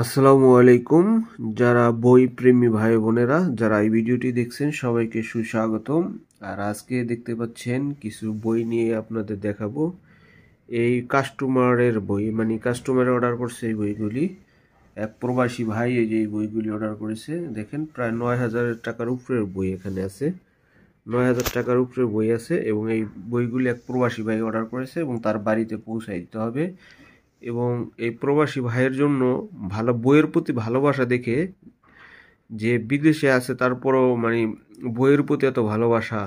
আসসালামু আলাইকুম যারা বই প্রেমী ভাই বোনেরা যারা এই ভিডিওটি দেখছেন সবাইকে সুস্বাগতম আর আজকে দেখতে পাচ্ছেন কিছু বই নিয়ে আপনাদের দেখাবো এই কাস্টমারের বই মানে কাস্টমার অর্ডার করছে এই বইগুলি এক প্রবাসী ভাই এই যে এই বইগুলি অর্ডার করেছে দেখেন প্রায় নয় হাজারের টাকার উপরের বই এখানে আছে নয় হাজার টাকার উপরে বই আছে এবং এই বইগুলি এক প্রবাসী ভাই অর্ডার করেছে এবং তার বাড়িতে পৌঁছাই দিতে হবে এবং এই প্রবাসী ভাইয়ের জন্য ভালো বইয়ের প্রতি ভালোবাসা দেখে যে বিদেশে আছে তারপরও মানে বইয়ের প্রতি এত ভালোবাসা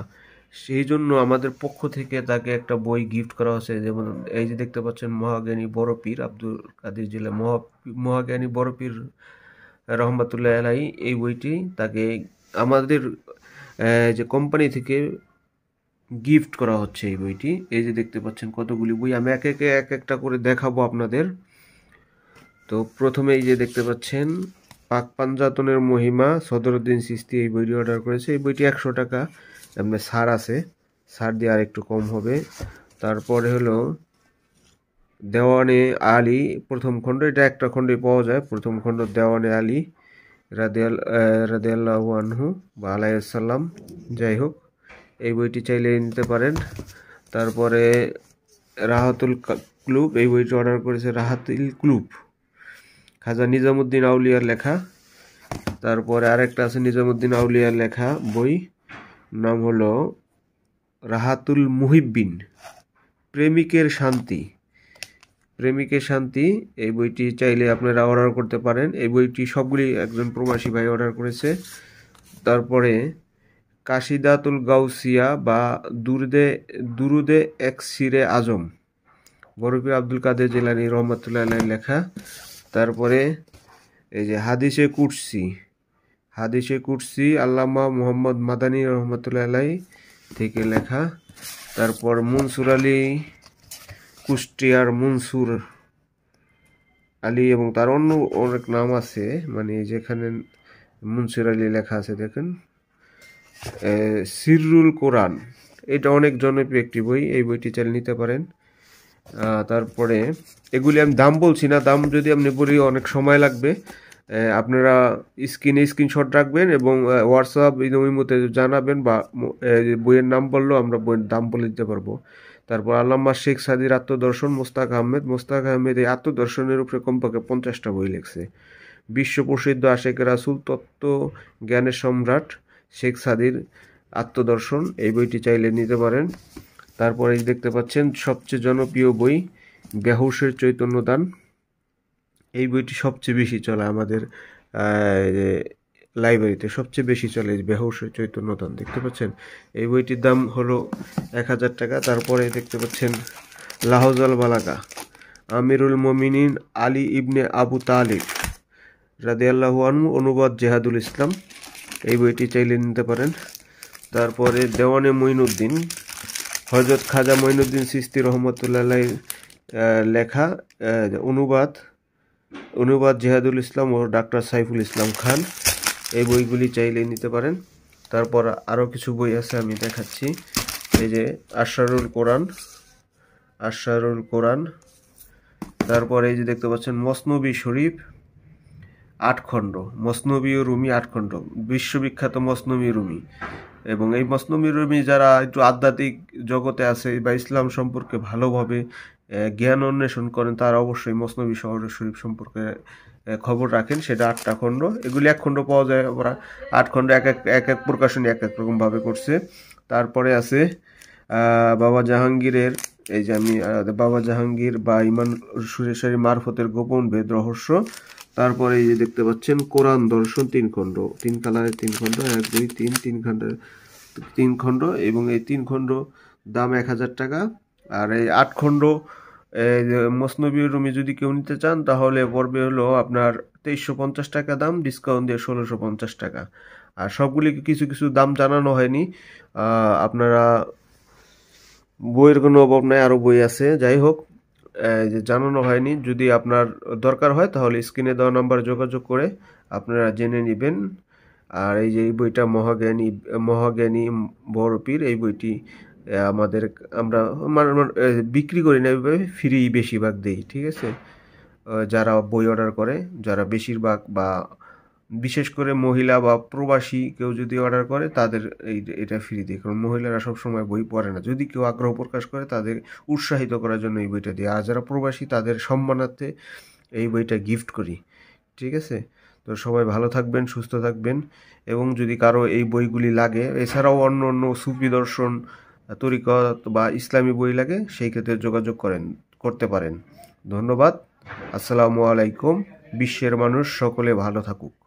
সেই জন্য আমাদের পক্ষ থেকে তাকে একটা বই গিফট করা হয়েছে যেমন এই যে দেখতে পাচ্ছেন মহাজ্ঞানী বড়পীর আব্দুল কাদির জেলা মহা মহাজ্ঞানী বড়পীর রহমাতুল্লাহ এলাই এই বইটি তাকে আমাদের যে কোম্পানি থেকে গিফট করা হচ্ছে এই বইটি এই যে দেখতে পাচ্ছেন কতগুলি বই আমি এক একে এক একটা করে দেখাবো আপনাদের তো প্রথমে এই যে দেখতে পাচ্ছেন পাক পাঞ্জাতনের মহিমা সদরুদ্দিন সিস্তি এই বইটি অর্ডার করেছে এই বইটি একশো টাকা আপনার সার আছে সার দিয়ে আর একটু কম হবে তারপরে হলো দেওয়ানে আলী প্রথম খণ্ড এটা একটা খণ্ডে পাওয়া যায় প্রথম খণ্ড দেওয়ানে আলী রাদিয়াল রাদিয়াল্লাহু আনহু বা আলাইসাল্লাম যাই হোক এই বইটি চাইলে নিতে পারেন তারপরে রাহাতুল ক্লুব এই বইটি অর্ডার করেছে রাহাতুল ক্লুব খাজা নিজামুদ্দিন আউলিয়ার লেখা তারপরে আরেকটা আছে নিজামুদ্দিন আউলিয়ার লেখা বই নাম হলো রাহাতুল মুহিব্বিন প্রেমিকের শান্তি প্রেমিকের শান্তি এই বইটি চাইলে আপনারা অর্ডার করতে পারেন এই বইটি সবগুলি একজন প্রবাসী ভাই অর্ডার করেছে তারপরে কাশিদাতুল গাউসিয়া বা দুরুদে দুরুদে এক সিরে আজম বরফি আব্দুল কাদের জেলানি রহমতুল্লাহ লেখা তারপরে এই যে হাদিসে কুটসি হাদিসে কুটসি আল্লামা মোহাম্মদ মাদানী রহমতুল্লাহ থেকে লেখা তারপর মনসুর আলী কুষ্টিয়ার মনসুর আলী এবং তার অন্য অনেক নাম আছে মানে যেখানে মনসুর আলী লেখা আছে দেখেন সিররুল কোরআন এটা অনেক জনপ্রিয় একটি বই এই বইটি চাইলে নিতে পারেন তারপরে এগুলি আমি দাম বলছি না দাম যদি আপনি বলি অনেক সময় লাগবে আপনারা স্ক্রিনে স্ক্রিনশট রাখবেন এবং হোয়াটসঅ্যাপ মধ্যে জানাবেন বা বইয়ের নাম বললেও আমরা বইয়ের দাম বলে দিতে পারবো তারপর আল্লামা শেখ সাদির আত্মদর্শন মোস্তাক আহমেদ মোস্তাক আহমেদ এই আত্মদর্শনের উপরে কমপক্ষে পঞ্চাশটা বই লেখছে বিশ্ব প্রসিদ্ধ আশেক রাসুল তত্ত্ব জ্ঞানের সম্রাট শেখ সাদির আত্মদর্শন এই বইটি চাইলে নিতে পারেন তারপরে দেখতে পাচ্ছেন সবচেয়ে জনপ্রিয় বই ব্যাহুসের চৈতন্যদান এই বইটি সবচেয়ে বেশি চলে আমাদের লাইব্রেরিতে সবচেয়ে বেশি চলে বেহসের চৈতন্যদান দেখতে পাচ্ছেন এই বইটির দাম হলো এক হাজার টাকা তারপরে দেখতে পাচ্ছেন লাহজাল বালাকা আমিরুল মমিনিন আলী ইবনে আবু তালিক রাদিয়াল্লাহু আনহু অনুবাদ জেহাদুল ইসলাম এই বইটি চাইলে নিতে পারেন তারপরে দেওয়ানে মঈনুদ্দিন হজরত খাজা মঈনুদ্দিন সিস্তি রহমতুল্লাহ লেখা অনুবাদ অনুবাদ জেহাদুল ইসলাম ও ডাক্তার সাইফুল ইসলাম খান এই বইগুলি চাইলে নিতে পারেন তারপর আরও কিছু বই আছে আমি দেখাচ্ছি এই যে আশারুল কোরআন আশারুল কোরআন তারপরে এই যে দেখতে পাচ্ছেন মসনবী শরীফ আট খণ্ড মসনবী ও রুমি আট খণ্ড বিশ্ববিখ্যাত মসনবী রুমি এবং এই মসনবী রুমি যারা একটু আধ্যাত্মিক জগতে আছে বা ইসলাম সম্পর্কে ভালোভাবে জ্ঞান অন্বেষণ করেন তারা অবশ্যই মসনবী শহরের শরীফ সম্পর্কে খবর রাখেন সেটা আটটা খণ্ড এগুলি এক খণ্ড পাওয়া যায় ওরা আট খণ্ড এক এক এক এক প্রকাশনী এক এক রকমভাবে করছে তারপরে আছে বাবা জাহাঙ্গীরের এই যে আমি বাবা জাহাঙ্গীর বা ইমান সুরেশ্বরী মারফতের গোপন ভেদ রহস্য তারপরে এই যে দেখতে পাচ্ছেন কোরআন দর্শন তিন খণ্ড তিন কালারের তিন খণ্ড এক দুই তিন তিন খণ্ডের তিন খণ্ড এবং এই তিন খণ্ড দাম এক হাজার টাকা আর এই আট খণ্ড মসনবী রুমি যদি কেউ নিতে চান তাহলে পর্বে হলো আপনার তেইশশো পঞ্চাশ টাকা দাম ডিসকাউন্ট দিয়ে ষোলোশো পঞ্চাশ টাকা আর সবগুলি কিছু কিছু দাম জানানো হয়নি আপনারা বইয়ের কোনো অভাব নাই আরও বই আছে যাই হোক জানানো হয়নি যদি আপনার দরকার হয় তাহলে স্ক্রিনে দেওয়া নাম্বার যোগাযোগ করে আপনারা জেনে নেবেন আর এই যে এই বইটা মহাজ্ঞানী মহাজ্ঞানী বড়পীর এই বইটি আমাদের আমরা মানে, মানে, বিক্রি করি না এইভাবে ফ্রি বেশিরভাগ দেই ঠিক আছে যারা বই অর্ডার করে যারা বেশিরভাগ বা বিশেষ করে মহিলা বা প্রবাসী কেউ যদি অর্ডার করে তাদের এই এটা ফ্রি দিই কারণ মহিলারা সবসময় বই পড়ে না যদি কেউ আগ্রহ প্রকাশ করে তাদের উৎসাহিত করার জন্য এই বইটা দিই আর যারা প্রবাসী তাদের সম্মানার্থে এই বইটা গিফট করি ঠিক আছে তো সবাই ভালো থাকবেন সুস্থ থাকবেন এবং যদি কারো এই বইগুলি লাগে এছাড়াও অন্য অন্য সুফি দর্শন তরিকত বা ইসলামী বই লাগে সেই ক্ষেত্রে যোগাযোগ করেন করতে পারেন ধন্যবাদ আসসালামু আলাইকুম বিশ্বের মানুষ সকলে ভালো থাকুক